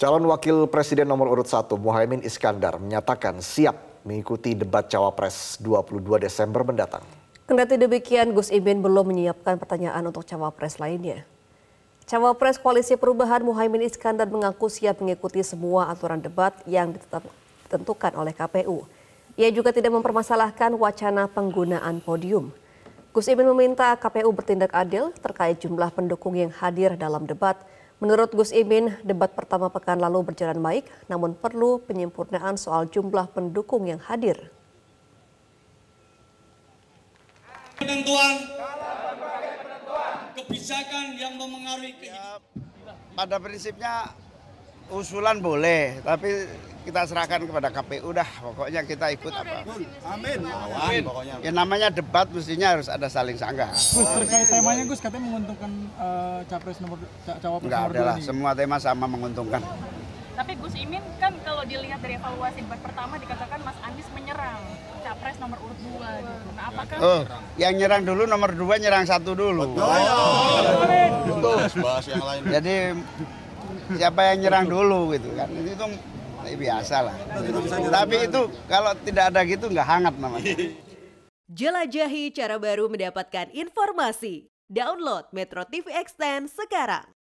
Calon Wakil Presiden nomor urut 1 Muhaimin Iskandar menyatakan siap mengikuti debat Cawapres 22 Desember mendatang. Kendati demikian, Gus Imin belum menyiapkan pertanyaan untuk Cawapres lainnya. Cawapres Koalisi Perubahan Muhaimin Iskandar mengaku siap mengikuti semua aturan debat yang ditentukan oleh KPU. Ia juga tidak mempermasalahkan wacana penggunaan podium. Gus Imin meminta KPU bertindak adil terkait jumlah pendukung yang hadir dalam debat Menurut Gus Imin, debat pertama pekan lalu berjalan baik, namun perlu penyempurnaan soal jumlah pendukung yang hadir. Penentuan, kebijakan yang memengaruhi kehidupan. pada prinsipnya usulan boleh, tapi kita serahkan kepada KPU dah pokoknya kita ikut apa amin Amin, pokoknya ya namanya debat mestinya harus ada saling sanggah Gus terkait temanya Gus katanya menguntungkan eh, capres nomor cawapres enggak adalah semua tema sama menguntungkan tapi Gus Imin kan kalau dilihat dari evaluasi debat pertama dikatakan Mas Anies menyerang capres nomor urut dua gitu. Nah, apakah oh, yang nyerang dulu nomor dua nyerang satu dulu. Betul. bahas yang lain. Jadi siapa yang nyerang dulu gitu kan. Itu Ya, biasa lah. Tapi itu kalau tidak ada gitu nggak hangat namanya. Jelajahi cara baru mendapatkan informasi. Download Metro TV Extend sekarang.